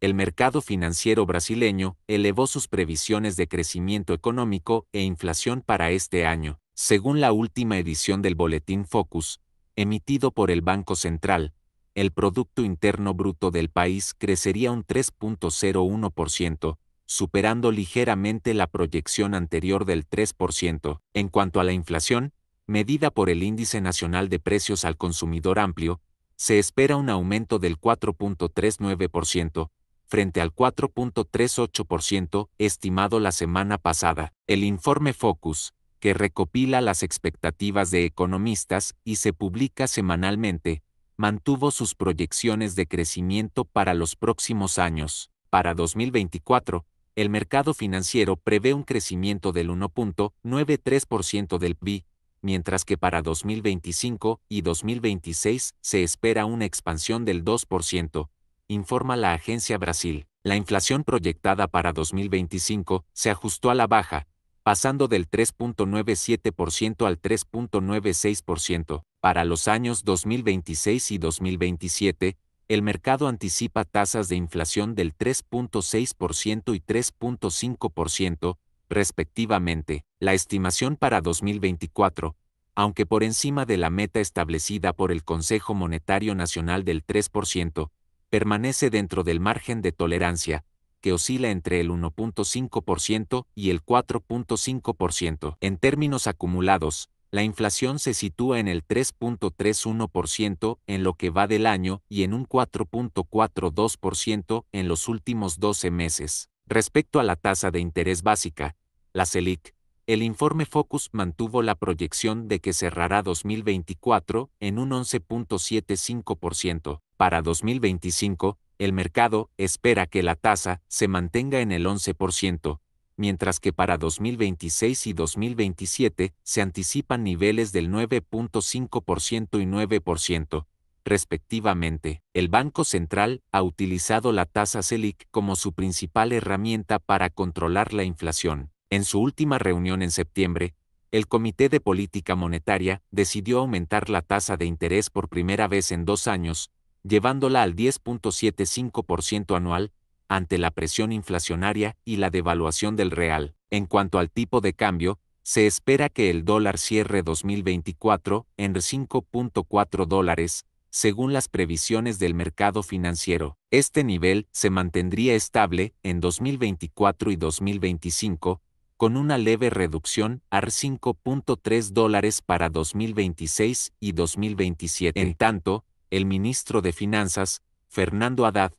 el mercado financiero brasileño elevó sus previsiones de crecimiento económico e inflación para este año, según la última edición del Boletín Focus, emitido por el Banco Central. El Producto Interno Bruto del país crecería un 3.01%, superando ligeramente la proyección anterior del 3%. En cuanto a la inflación, medida por el Índice Nacional de Precios al Consumidor Amplio, se espera un aumento del 4.39%, frente al 4.38% estimado la semana pasada. El informe Focus, que recopila las expectativas de economistas y se publica semanalmente, mantuvo sus proyecciones de crecimiento para los próximos años. Para 2024, el mercado financiero prevé un crecimiento del 1.93% del PIB, mientras que para 2025 y 2026 se espera una expansión del 2% informa la agencia Brasil. La inflación proyectada para 2025 se ajustó a la baja, pasando del 3.97% al 3.96%. Para los años 2026 y 2027, el mercado anticipa tasas de inflación del 3.6% y 3.5%, respectivamente. La estimación para 2024, aunque por encima de la meta establecida por el Consejo Monetario Nacional del 3%, permanece dentro del margen de tolerancia, que oscila entre el 1.5% y el 4.5%. En términos acumulados, la inflación se sitúa en el 3.31% en lo que va del año y en un 4.42% en los últimos 12 meses. Respecto a la tasa de interés básica, la CELIC, el informe Focus mantuvo la proyección de que cerrará 2024 en un 11.75%. Para 2025, el mercado espera que la tasa se mantenga en el 11%, mientras que para 2026 y 2027 se anticipan niveles del 9.5% y 9%, respectivamente. El Banco Central ha utilizado la tasa CELIC como su principal herramienta para controlar la inflación. En su última reunión en septiembre, el Comité de Política Monetaria decidió aumentar la tasa de interés por primera vez en dos años, llevándola al 10.75% anual, ante la presión inflacionaria y la devaluación del real. En cuanto al tipo de cambio, se espera que el dólar cierre 2024 en 5.4 dólares, según las previsiones del mercado financiero. Este nivel se mantendría estable en 2024 y 2025, con una leve reducción a 5.3 dólares para 2026 y 2027. En tanto, el ministro de Finanzas, Fernando Haddad,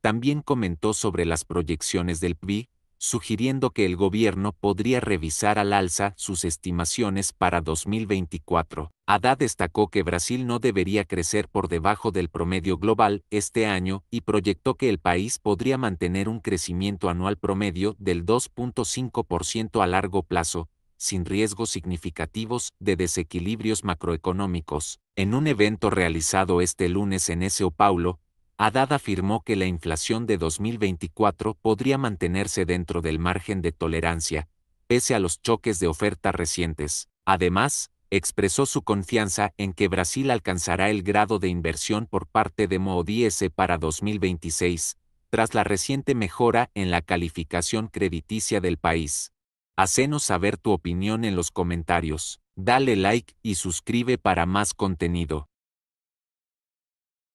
también comentó sobre las proyecciones del PIB, sugiriendo que el gobierno podría revisar al alza sus estimaciones para 2024. Haddad destacó que Brasil no debería crecer por debajo del promedio global este año y proyectó que el país podría mantener un crecimiento anual promedio del 2.5% a largo plazo, sin riesgos significativos de desequilibrios macroeconómicos en un evento realizado este lunes en S.O. Paulo, Haddad afirmó que la inflación de 2024 podría mantenerse dentro del margen de tolerancia, pese a los choques de oferta recientes. Además, expresó su confianza en que Brasil alcanzará el grado de inversión por parte de Moody's para 2026, tras la reciente mejora en la calificación crediticia del país. Hacenos saber tu opinión en los comentarios. Dale like y suscribe para más contenido.